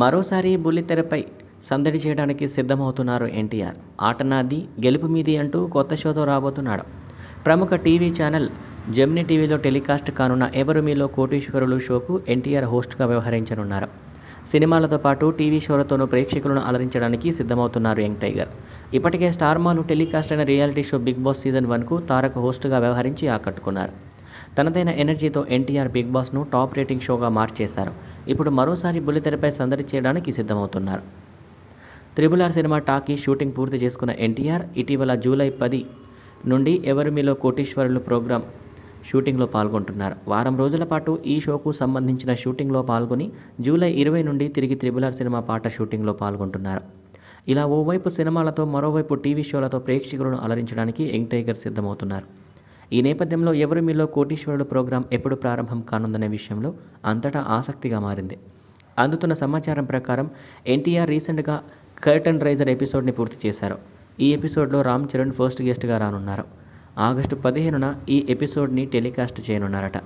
మరోసారి బుల్లితెరపై సందడి చేయడానికి సిద్ధమవుతున్నారు ఎన్టీఆర్ ఆట నాది గెలుపు మీది అంటూ కొత్త షోతో రాబోతున్నాడు ప్రముఖ టీవీ ఛానల్ జెమిని టీవీలో టెలికాస్ట్ కానున్న ఎవరు మీలో కోటీశ్వరులు షోకు ఎన్టీఆర్ హోస్ట్గా వ్యవహరించనున్నారు సినిమాలతో పాటు టీవీ షోలతోనూ ప్రేక్షకులను అలరించడానికి సిద్ధమవుతున్నారు యంగ్ టైగర్ ఇప్పటికే స్టార్ మాను టెలికాస్ట్ అయిన reality show Bigg Boss season వన్కు తారక్ హోస్ట్గా వ్యవహరించి ఆకట్టుకున్నారు తనదైన ఎనర్జీతో ఎన్టీఆర్ బిగ్ బాస్ను టాప్ రేటింగ్ షోగా మార్చేశారు ఇప్పుడు మరోసారి బుల్లితెరపై సందడి చేయడానికి సిద్ధమవుతున్నారు triple R cinema talkie shooting పూర్తి చేసుకున్న ఎన్టీఆర్ ఇటీవల జూలై పది నుండి ఎవరు మీలో కోటీశ్వరులు ప్రోగ్రాం షూటింగ్లో పాల్గొంటున్నారు వారం రోజుల పాటు ఈ షోకు సంబంధించిన షూటింగ్లో పాల్గొని జూలై ఇరవై నుండి తిరిగి త్రిబులార్ సినిమా పాట షూటింగ్లో పాల్గొంటున్నారు ఇలా ఓవైపు సినిమాలతో మరోవైపు టీవీ షోలతో ప్రేక్షకులను అలరించడానికి యంగ్ టైగర్ సిద్ధమవుతున్నారు ఈ నేపథ్యంలో ఎవరు మీలో కోటీశ్వరుడు ప్రోగ్రాం ఎప్పుడు ప్రారంభం కానుందనే విషయంలో అంతటా ఆసక్తిగా మారింది అందుతున్న సమాచారం ప్రకారం ఎన్టీఆర్ రీసెంట్గా కర్టన్ రైజర్ ఎపిసోడ్ని పూర్తి చేశారు ఈ ఎపిసోడ్లో రామ్ చరణ్ ఫస్ట్ గెస్ట్గా రానున్నారు ఆగస్టు పదిహేనున ఈ ఎపిసోడ్ని టెలికాస్ట్ చేయనున్నారట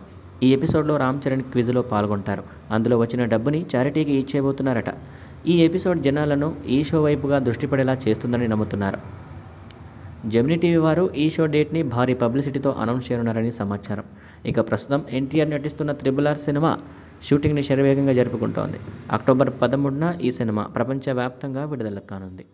ఈ ఎపిసోడ్లో రామ్ చరణ్ క్విజ్లో పాల్గొంటారు అందులో వచ్చిన డబ్బుని చారిటీకి ఇచ్చేబోతున్నారట ఈ ఎపిసోడ్ జనాలను ఈ షో వైపుగా దృష్టిపడేలా చేస్తుందని నమ్ముతున్నారు జెమినీ టీవీ వారు ఈ షో డేట్ని భారీ పబ్లిసిటీతో అనౌన్స్ చేయనున్నారని సమాచారం ఇక ప్రస్తుతం ఎన్టీఆర్ నటిస్తున్న త్రిబుల్ ఆర్ సినిమా షూటింగ్ని శరవేగంగా జరుపుకుంటోంది అక్టోబర్ పదమూడున ఈ సినిమా ప్రపంచవ్యాప్తంగా విడుదల కానుంది